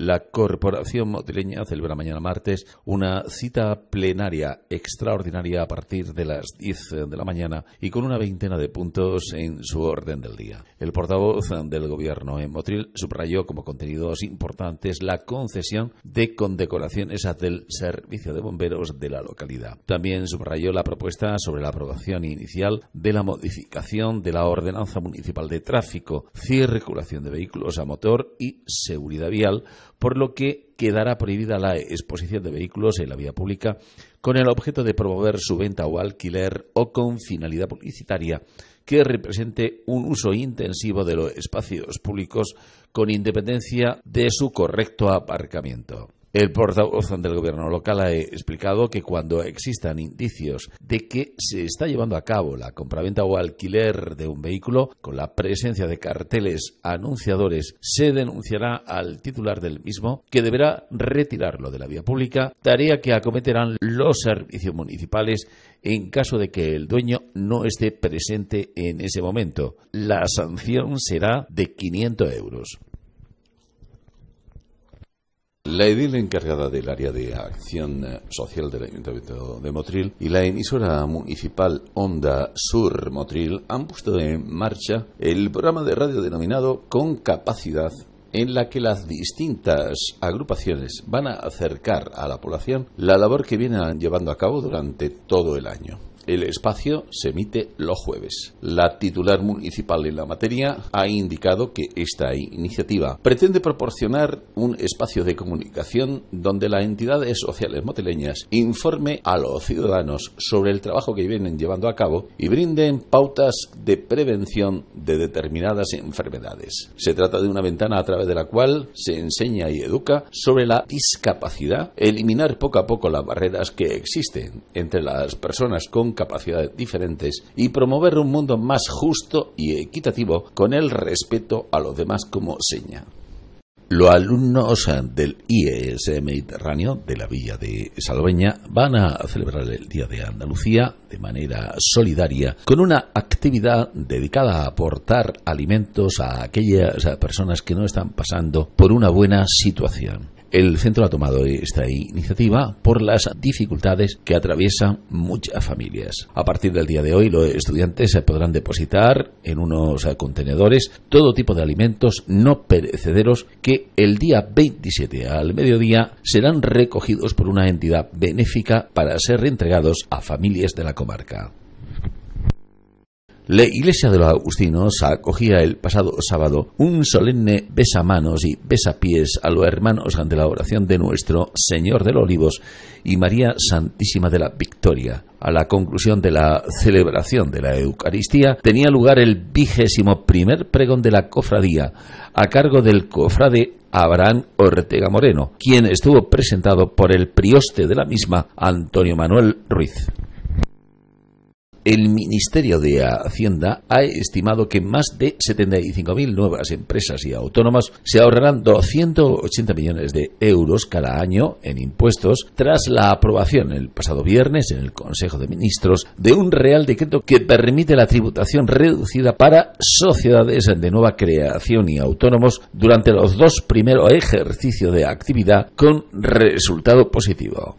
La Corporación Motrileña celebra mañana martes una cita plenaria extraordinaria a partir de las 10 de la mañana y con una veintena de puntos en su orden del día. El portavoz del Gobierno en Motril subrayó como contenidos importantes la concesión de condecoraciones del Servicio de Bomberos de la localidad. También subrayó la propuesta sobre la aprobación inicial de la modificación de la Ordenanza Municipal de Tráfico, circulación de vehículos a motor y seguridad vial por lo que quedará prohibida la exposición de vehículos en la vía pública con el objeto de promover su venta o alquiler o con finalidad publicitaria que represente un uso intensivo de los espacios públicos con independencia de su correcto aparcamiento. El portavoz del gobierno local ha explicado que cuando existan indicios de que se está llevando a cabo la compraventa o alquiler de un vehículo con la presencia de carteles anunciadores, se denunciará al titular del mismo que deberá retirarlo de la vía pública, tarea que acometerán los servicios municipales en caso de que el dueño no esté presente en ese momento. La sanción será de 500 euros. La edil encargada del área de acción eh, social del Ayuntamiento de Motril y la emisora municipal Onda Sur Motril han puesto en marcha el programa de radio denominado Con Capacidad en la que las distintas agrupaciones van a acercar a la población la labor que vienen llevando a cabo durante todo el año. El espacio se emite los jueves. La titular municipal en la materia ha indicado que esta iniciativa pretende proporcionar un espacio de comunicación donde las entidades sociales moteleñas informe a los ciudadanos sobre el trabajo que vienen llevando a cabo y brinden pautas de prevención de determinadas enfermedades. Se trata de una ventana a través de la cual se enseña y educa sobre la discapacidad, eliminar poco a poco las barreras que existen entre las personas con capacidades diferentes y promover un mundo más justo y equitativo con el respeto a los demás como seña. Los alumnos del IES Mediterráneo de la Villa de Salveña van a celebrar el Día de Andalucía de manera solidaria con una actividad dedicada a aportar alimentos a aquellas personas que no están pasando por una buena situación. El centro ha tomado esta iniciativa por las dificultades que atraviesan muchas familias. A partir del día de hoy, los estudiantes se podrán depositar en unos contenedores todo tipo de alimentos no perecederos que el día 27 al mediodía serán recogidos por una entidad benéfica para ser reentregados a familias de la comarca. La iglesia de los agustinos acogía el pasado sábado un solemne besamanos y pies a los hermanos ante la oración de nuestro Señor de los Olivos y María Santísima de la Victoria. A la conclusión de la celebración de la Eucaristía tenía lugar el vigésimo primer pregón de la cofradía a cargo del cofrade Abraham Ortega Moreno, quien estuvo presentado por el prioste de la misma, Antonio Manuel Ruiz. El Ministerio de Hacienda ha estimado que más de 75.000 nuevas empresas y autónomas se ahorrarán 280 millones de euros cada año en impuestos tras la aprobación el pasado viernes en el Consejo de Ministros de un Real Decreto que permite la tributación reducida para sociedades de nueva creación y autónomos durante los dos primeros ejercicios de actividad con resultado positivo.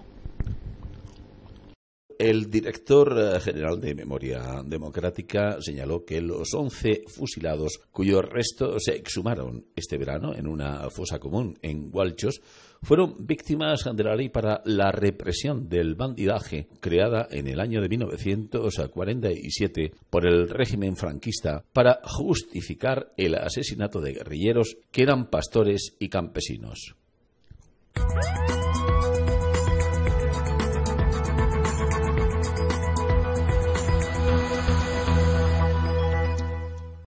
El director eh, general de Memoria Democrática señaló que los 11 fusilados cuyos restos se exhumaron este verano en una fosa común en Hualchos fueron víctimas de la ley para la represión del bandidaje creada en el año de 1947 por el régimen franquista para justificar el asesinato de guerrilleros que eran pastores y campesinos.